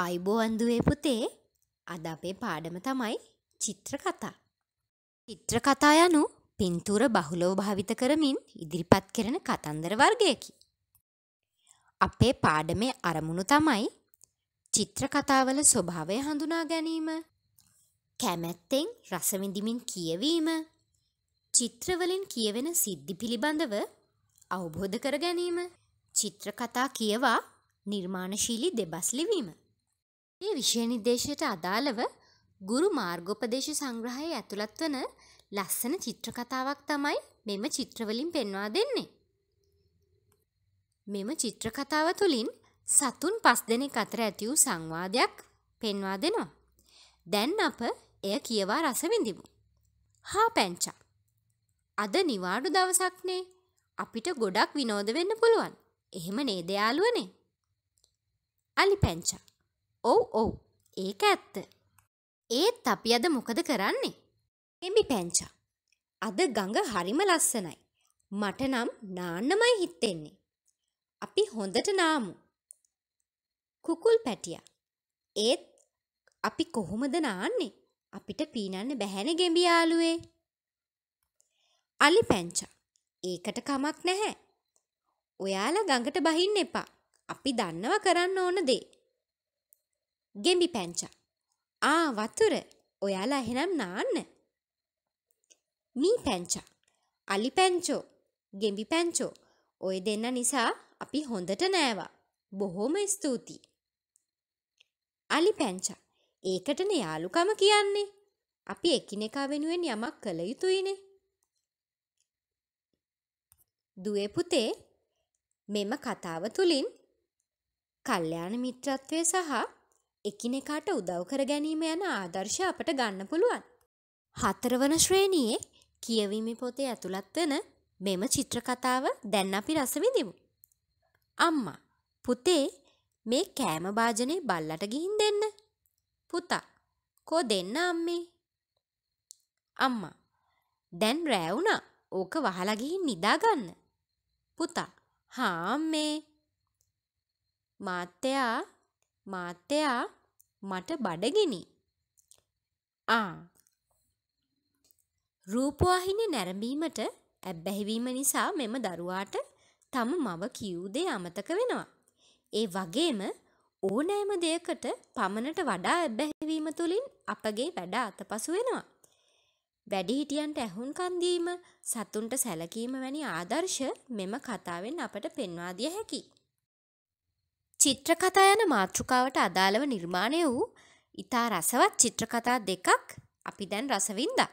ආයිබෝවන් දුවේ පුතේ අද අපේ පාඩම තමයි චිත්‍ර කතා. චිත්‍ර කතා යනු පින්තූර බහුලව භාවිත කරමින් ඉදිරිපත් කරන කතන්දර වර්ගයකි. අපේ පාඩමේ අරමුණු තමයි චිත්‍ර කතාවල ස්වභාවය හඳුනා ගැනීම, කැමැත්තෙන් රස විඳිමින් කියවීම, චිත්‍රවලින් කියවෙන සිද්ධි පිළිබඳව අවබෝධ කර ගැනීම, චිත්‍ර කතා කියවා නිර්මාණශීලී දෙබස් ලිවීම. මේ විෂය නිදේශයට අදාළව ගුරු මාර්ගෝපදේශ සංග්‍රහයේ ඇතුළත් වන ලස්සන චිත්‍ර කතාවක් තමයි මෙම චිත්‍රවලින් පෙන්වා දෙන්නේ. මෙම චිත්‍ර කතාව තුළින් සතුන් පස් දෙනෙක් අතර ඇති වූ සංවාදයක් පෙන්වා දෙනවා. දැන් අප එය කියවා රස විඳිමු. හා පැංචා. අද නිවාඩු දවසක්නේ. අපිට ගොඩක් විනෝද වෙන්න පුළුවන්. එහෙම නේද යාළුවනේ? අලි පැංචා. ඔව් ඔව් ඒක ඇත්ත. ඒත් අපි අද මොකද කරන්නේ? එමි පැංචා. අද ගඟ හරිම ලස්සනයි. මට නම් නාන්නමයි හිතෙන්නේ. අපි හොඳට නාමු. කුකුල් පැටියා. ඒත් අපි කොහොමද නාන්නේ? අපිට පීනන්න බැහැනේ ගෙඹි යාළුවේ. අලි පැංචා. ඒකට කමක් නැහැ. ඔයාලා ගඟට බහින්න එපා. අපි දන්නව කරන්න ඕන දේ. ගෙම්බි පැංචා. ආ වතුර ඔයාලා එහෙනම් නාන්න. මී පැංචා. අලි පැංචෝ. ගෙම්බි පැංචෝ. ඔය දෙන්න නිසා අපි හොඳට නෑවා. බොහොම ස්තුතියි. අලි පැංචා. ඒකටනේ යාළුකම කියන්නේ. අපි එකිනෙකා වෙනුවෙන් යමක් කළ යුතුයිනේ. දුවේ පුතේ මෙම කතාව තුළින් කල්යාණ මිත්‍රත්වය සහ එකිනෙකාට උදව් කර ගැනීම යන ආදර්ශ අපට ගන්න පුළුවන්. හතරවන ශ්‍රේණියේ කියවීමි පොතේ ඇතුළත් වන මෙම චිත්‍රකතාව දැන් අපි රසවිඳිමු. අම්මා පුතේ මේ කෑම භාජනේ බල්ලට ගිහින් දෙන්න. පුතා කෝ දෙන්න අම්මේ. අම්මා දැන් රෑ වුණා. ඕක වහලා ගිහින් නිදා ගන්න. පුතා හා අම්මේ. මාත්‍යා මාත්‍යයා මට බඩගිනි. ආ. රූපවාහිනිය නැරඹීමට ඇබ්බැහිවීම නිසා මෙම දරුවාට තම මව කියූ දේ අමතක වෙනවා. ඒ වගේම ඕනෑම දෙයකට පමණට වඩා ඇබ්බැහිවීම තුළින් අපගේ වැඩ අතපසු වෙනවා. වැඩිහිටියන්ට ඇහුම්කන් දීම, සතුන්ට සැලකීම වැනි ආදර්ශ මෙම කතාවෙන් අපට පෙන්වා දිය හැකියි. චිත්‍රකතා යන මාතෘකාවට අදාළව නිර්මාණය වූ ඉතා රසවත් චිත්‍රකතා දෙකක් අපි දැන් රසවින්දා.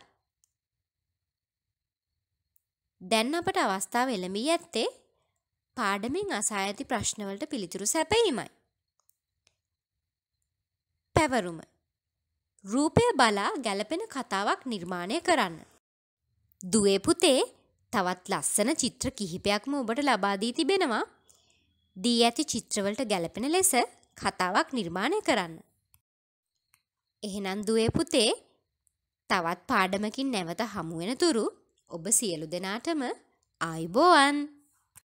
දැන් අපට අවස්ථාව එළඹී ඇත්තේ පාඩමින් අසා ඇති ප්‍රශ්නවලට පිළිතුරු සැපීමයි. පැවරුම රූපය බලා ගැලපෙන කතාවක් නිර්මාණය කරන්න. දුවේ පුතේ තවත් ලස්සන චිත්‍ර කිහිපයක්ම ඔබට ලබා දී තිබෙනවා දී ඇති චිත්‍රවලට ගැලපෙන ලෙස කතාවක් නිර්මාණය කරන්න. එහෙනම් දුවේ පුතේ තවත් පාඩමකින් නැවත හමුවෙන තුරු ඔබ සියලු දෙනාටම ආයිබෝවන්!